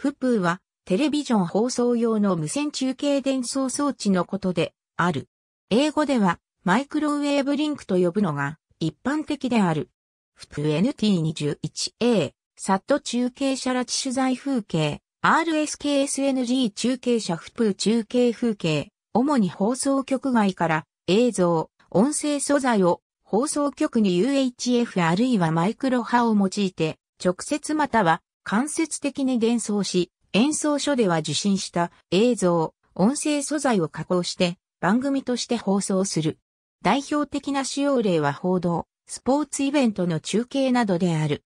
フプーは、テレビジョン放送用の無線中継伝送装置のことで、ある。英語では、マイクロウェーブリンクと呼ぶのが、一般的である。フプー NT21A、SAT 中継車拉致取材風景、RSKSNG 中継車フプー中継風景、主に放送局外から映像、音声素材を放送局に UHF あるいはマイクロ波を用いて直接または間接的に伝送し、演奏書では受信した映像、音声素材を加工して番組として放送する。代表的な使用例は報道、スポーツイベントの中継などである。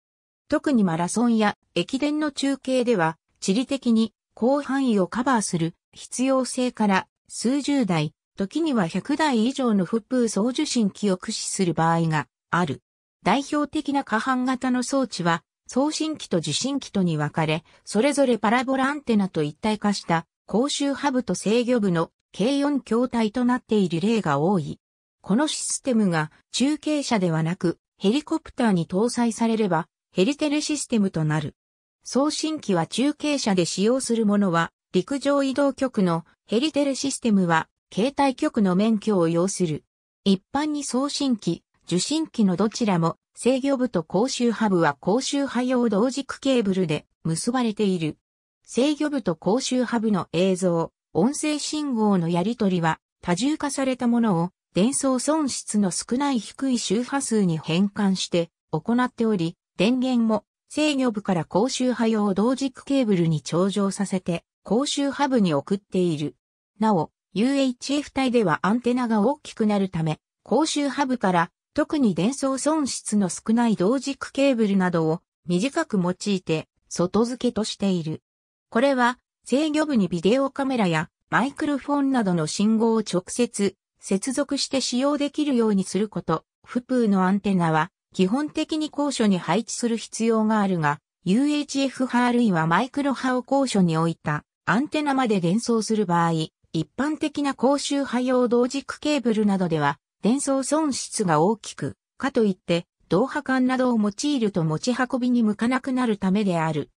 特にマラソンや駅伝の中継では、地理的に広範囲をカバーする必要性から数十台、時には100台以上のフ風送受信機を駆使する場合がある。代表的な可搬型の装置は送信機と受信機とに分かれ、それぞれパラボラアンテナと一体化した公衆波部と制御部の k 4筐体となっている例が多い。このシステムが中継車ではなくヘリコプターに搭載されればヘリテレシステムとなる。送信機は中継車で使用するものは陸上移動局のヘリテレシステムは携帯局の免許を要する。一般に送信機、受信機のどちらも制御部と公衆波部は公衆波用同軸ケーブルで結ばれている。制御部と公衆波部の映像、音声信号のやり取りは多重化されたものを伝送損失の少ない低い周波数に変換して行っており、電源も制御部から公衆波用同軸ケーブルに頂上させて公衆波部に送っている。なお、UHF 帯ではアンテナが大きくなるため、公衆ハブから特に伝送損失の少ない同軸ケーブルなどを短く用いて外付けとしている。これは制御部にビデオカメラやマイクロフォンなどの信号を直接接続して使用できるようにすること。フプーのアンテナは基本的に高所に配置する必要があるが、UHF 波あるいはマイクロ波を高所に置いたアンテナまで伝送する場合、一般的な高周波用同軸ケーブルなどでは伝送損失が大きく、かといって、導波管などを用いると持ち運びに向かなくなるためである。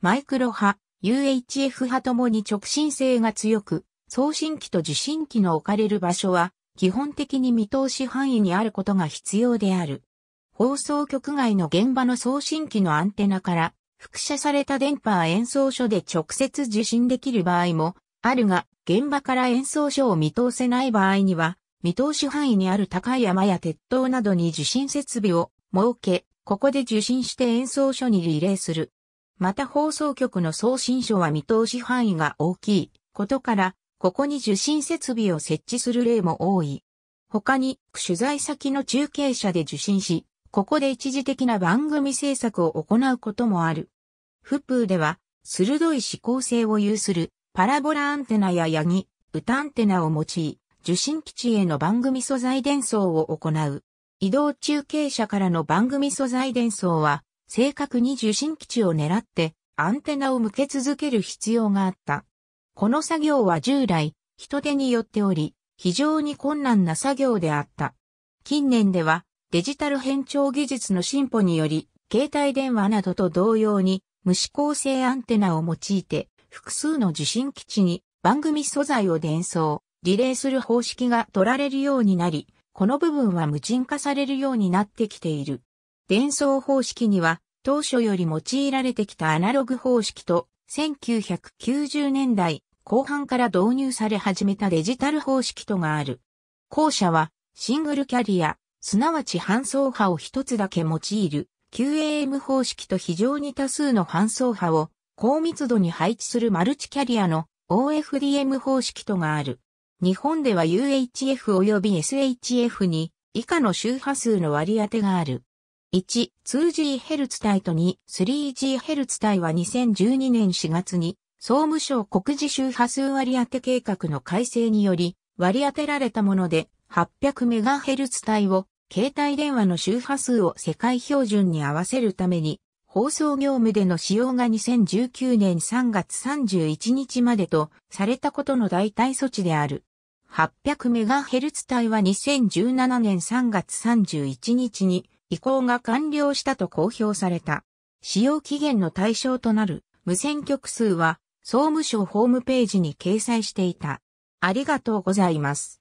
マイクロ波、UHF 波ともに直進性が強く、送信機と受信機の置かれる場所は、基本的に見通し範囲にあることが必要である。放送局外の現場の送信機のアンテナから、複写された電波演奏所で直接受信できる場合もあるが、現場から演奏所を見通せない場合には、見通し範囲にある高い山や鉄塔などに受信設備を設け、ここで受信して演奏所にリレーする。また放送局の送信所は見通し範囲が大きいことから、ここに受信設備を設置する例も多い。他に、取材先の中継車で受信し、ここで一時的な番組制作を行うこともある。フプーでは、鋭い指向性を有するパラボラアンテナやヤギ、歌アンテナを用い、受信基地への番組素材伝送を行う。移動中継車からの番組素材伝送は、正確に受信基地を狙ってアンテナを向け続ける必要があった。この作業は従来、人手によっており、非常に困難な作業であった。近年では、デジタル変調技術の進歩により、携帯電話などと同様に、無指向性アンテナを用いて、複数の受信基地に番組素材を伝送。リレーする方式が取られるようになり、この部分は無人化されるようになってきている。伝送方式には当初より用いられてきたアナログ方式と1990年代後半から導入され始めたデジタル方式とがある。後者はシングルキャリア、すなわち搬送波を一つだけ用いる QAM 方式と非常に多数の搬送波を高密度に配置するマルチキャリアの OFDM 方式とがある。日本では UHF 及び SHF に以下の周波数の割り当てがある。1、2GHz 帯と2、3GHz 帯は2012年4月に総務省国事周波数割り当て計画の改正により割り当てられたもので 800MHz 帯を携帯電話の周波数を世界標準に合わせるために放送業務での使用が2019年3月31日までとされたことの代替措置である。800MHz 帯は2017年3月31日に移行が完了したと公表された。使用期限の対象となる無線局数は総務省ホームページに掲載していた。ありがとうございます。